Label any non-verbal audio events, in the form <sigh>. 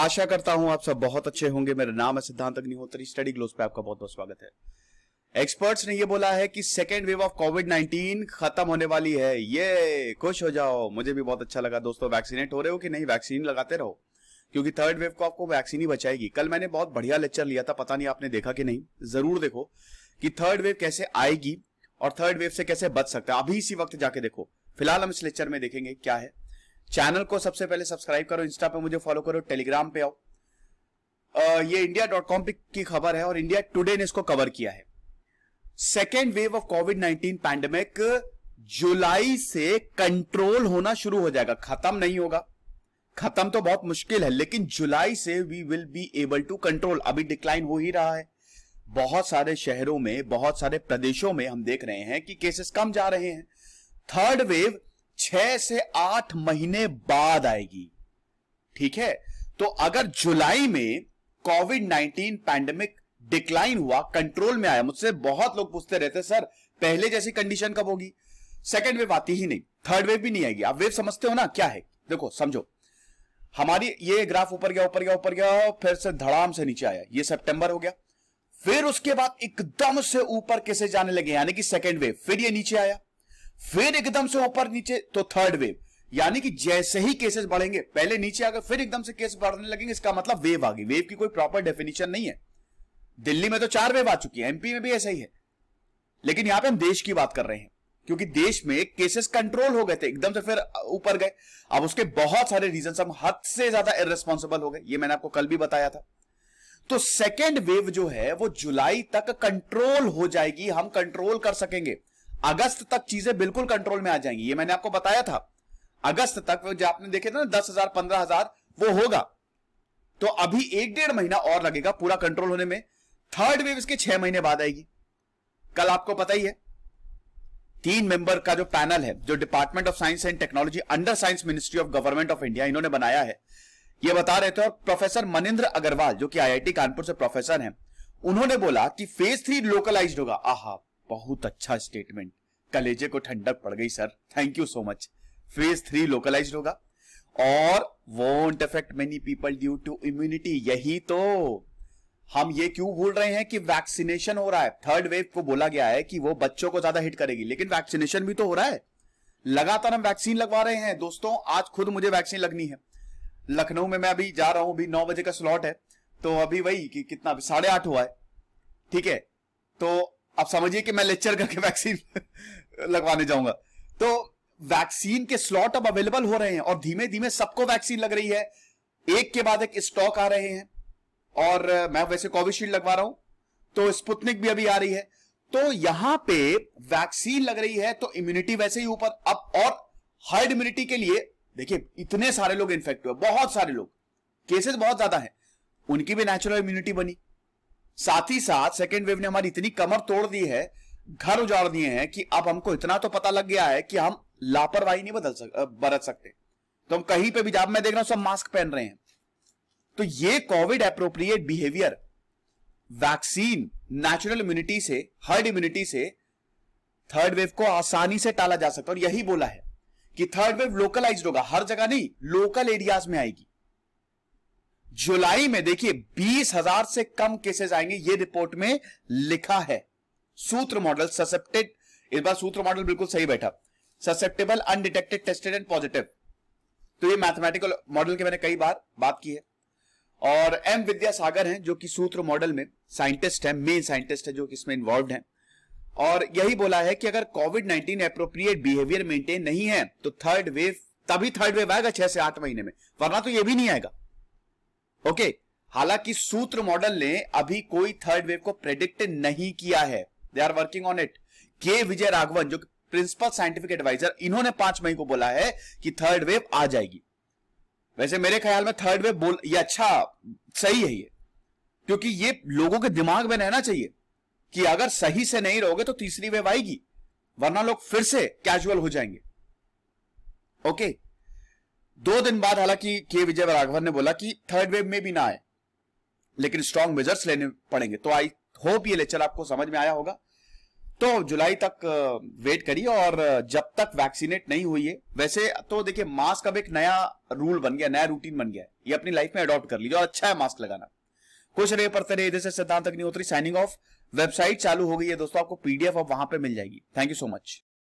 आशा करता हूं आप सब बहुत अच्छे होंगे मेरा नाम है सिद्धांत अग्निहोत्री स्टडी ग्लोस पे आपका बहुत बहुत स्वागत है एक्सपर्ट्स ने ये बोला है कि सेकेंड वेव ऑफ कोविड 19 खत्म होने वाली है ये खुश हो जाओ मुझे भी बहुत अच्छा लगा दोस्तों वैक्सीनेट हो रहे हो कि नहीं वैक्सीन लगाते रहो क्योंकि थर्ड वेव को आपको वैक्सीन ही बचाएगी कल मैंने बहुत बढ़िया लेक्चर लिया था पता नहीं आपने देखा कि नहीं जरूर देखो कि थर्ड वेव कैसे आएगी और थर्ड वेव से कैसे बच सकता है अभी इसी वक्त जाके देखो फिलहाल हम इस लेक्चर में देखेंगे क्या है चैनल को सबसे पहले सब्सक्राइब करो इंस्टा पे मुझे फॉलो करो टेलीग्राम पे आओ आ, ये इंडिया डॉट कॉम की खबर है और इंडिया टुडे ने इसको कवर किया है second wave of covid nineteen pandemic जुलाई से कंट्रोल होना शुरू हो जाएगा खत्म नहीं होगा खत्म तो बहुत मुश्किल है लेकिन जुलाई से we will be able to control अभी डिक्लाइन हो ही रहा है बहुत सारे शहरों में बहुत सारे प्रदेशों में हम देख रहे हैं कि केसेस कम जा रहे हैं थर्ड वेव छह से आठ महीने बाद आएगी ठीक है तो अगर जुलाई में कोविड नाइनटीन पैंडेमिक डिक्लाइन हुआ कंट्रोल में आया मुझसे बहुत लोग पूछते रहते सर पहले जैसी कंडीशन कब होगी सेकेंड वेव आती ही नहीं थर्ड वेव भी नहीं आएगी आप वेव समझते हो ना क्या है देखो समझो हमारी ये ग्राफ ऊपर गया ऊपर गया ऊपर गया फिर से धड़ाम से नीचे आया ये सितंबर हो गया फिर उसके बाद एकदम से ऊपर कैसे जाने लगे यानी कि सेकेंड वेव फिर ये नीचे आया फिर एकदम से ऊपर नीचे तो थर्ड वेव यानी कि जैसे ही केसेस बढ़ेंगे पहले नीचे आकर फिर एकदम से केस बढ़ने लगेंगे इसका मतलब वेव आ गई वेव की कोई प्रॉपर डेफिनेशन नहीं है दिल्ली में तो चार वेव आ चुकी है एमपी में भी ऐसा ही है लेकिन यहां पे हम देश की बात कर रहे हैं क्योंकि देश में केसेस कंट्रोल हो गए थे एकदम से फिर ऊपर गए अब उसके बहुत सारे रीजन हम हद से ज्यादा इरेस्पॉन्सिबल हो गए ये मैंने आपको कल भी बताया था तो सेकेंड वेव जो है वो जुलाई तक कंट्रोल हो जाएगी हम कंट्रोल कर सकेंगे अगस्त तक चीजें बिल्कुल कंट्रोल में आ जाएंगी ये मैंने आपको बताया था अगस्त तक जो आपने देखे थे ना दस हजार पंद्रह हजार वो होगा तो अभी एक डेढ़ महीना और लगेगा पूरा कंट्रोल होने में थर्ड वेव इसके छह महीने बाद आएगी कल आपको पता ही है तीन मेंबर का जो पैनल है जो department of science and technology under science ministry of government of India इन्होंने बनाया है ये बता रहे थे और प्रोफेसर मनिंद्र अग्रवाल जो कि आईआईटी कानपुर से प्रोफेसर हैं उन्होंने बोला कि फेज थ्री लोकलाइज्ड होगा आहा बहुत अच्छा स्टेटमेंट कलेजे को ठंडक पड़ गई sir thank you so much phase three localize होगा और won't affect many people due to immunity यही तो हम ये क्यों भूल रहे हैं कि वैक्सीनेशन हो रहा है थर्ड वेव को बोला गया है कि वो बच्चों को ज्यादा हिट करेगी लेकिन वैक्सीनेशन भी तो हो रहा है लगातार हम वैक्सीन लगवा रहे हैं दोस्तों आज खुद मुझे वैक्सीन लगनी है लखनऊ में मैं अभी जा रहा हूं अभी नौ बजे का स्लॉट है तो अभी वही कि कितना साढ़े आठ हुआ है ठीक है तो आप समझिए कि मैं लेक्चर करके वैक्सीन <laughs> लगवाने जाऊंगा तो वैक्सीन के स्लॉट अब अवेलेबल हो रहे हैं और धीमे धीमे सबको वैक्सीन लग रही है एक के बाद एक स्टॉक आ रहे हैं और मैं वैसे कोविशील्ड लगवा रहा हूं तो स्पुतनिक भी अभी आ रही है तो यहां पे वैक्सीन लग रही है तो इम्यूनिटी वैसे ही ऊपर अब और हर्ड इम्यूनिटी के लिए देखिए इतने सारे लोग इन्फेक्ट हुए बहुत सारे लोग केसेस बहुत ज्यादा है उनकी भी नेचुरल इम्यूनिटी बनी साथ ही साथ सेकेंड वेव ने हमारी इतनी कमर तोड़ दी है घर उजाड़ दिए हैं कि अब हमको इतना तो पता लग गया है कि हम लापरवाही नहीं बदल सक बरत सकते तो हम कहीं पे भी जब मैं देख रहा हूं सब मास्क पहन रहे हैं तो ये covid appropriate behaviour vaccine natural immunity से हर्ड इम्यूनिटी से थर्ड वेव को आसानी से टाला जा सकता है और यही बोला है कि थर्ड वेव लोकलाइज होगा हर जगह नहीं लोकल एरियाज में आएगी जुलाई में देखिए बीस हजार से कम केसेस आएंगे ये रिपोर्ट में लिखा है सूत्र मॉडल ससेप्टेड इस बार सूत्र मॉडल बिल्कुल सही बैठा susceptible undetected tested and positive तो ये मैथमेटिकल मॉडल की मैंने कई बार बात की है और एम विद्यासागर हैं जो कि सूत्र मॉडल में साइंटिस्ट है मेन साइंटिस्ट है जो कि इसमें इन्वॉल्व है और यही बोला है कि अगर covid nineteen appropriate behaviour maintain नहीं है तो थर्ड वेव तभी थर्ड वेव आएगा छह से आठ महीने में वरना तो ये भी नहीं आएगा ओके हालांकि सूत्र मॉडल ने अभी कोई थर्ड वेव को प्रेडिक्ट नहीं किया है they are working on it K Vijay Raghavan जो प्रिंसिपल साइंटिफिक एडवाइजर इन्होंने पांच मई को बोला है कि थर्ड वेव आ जाएगी वैसे मेरे ख्याल में थर्ड वेव बोल ये अच्छा सही है ये क्योंकि ये लोगों के दिमाग में रहना चाहिए कि अगर सही से नहीं रहोगे तो तीसरी वेव आएगी वरना लोग फिर से कैजुअल हो जाएंगे ओके okay. दो दिन बाद हालांकि के विजय राघवन ने बोला कि थर्ड वेव में भी ना आए लेकिन स्ट्रॉन्ग मेजर्स लेने पड़ेंगे तो आई होप ये लेक्चर आपको समझ में आया होगा तो जुलाई तक वेट करिए और जब तक वैक्सीनेट नहीं हुई है वैसे तो देखिए मास्क अब एक नया रूल बन गया नया रूटीन बन गया ये अपनी लाइफ में अडॉप्ट कर लीजिए और अच्छा है मास्क लगाना कुछ रहे पर तेरे इधर से सिद्धांत अग्निहोत्री साइनिंग ऑफ वेबसाइट चालू हो गई है दोस्तों आपको पीडीएफ अब वहां पर मिल जाएगी थैंक यू सो मच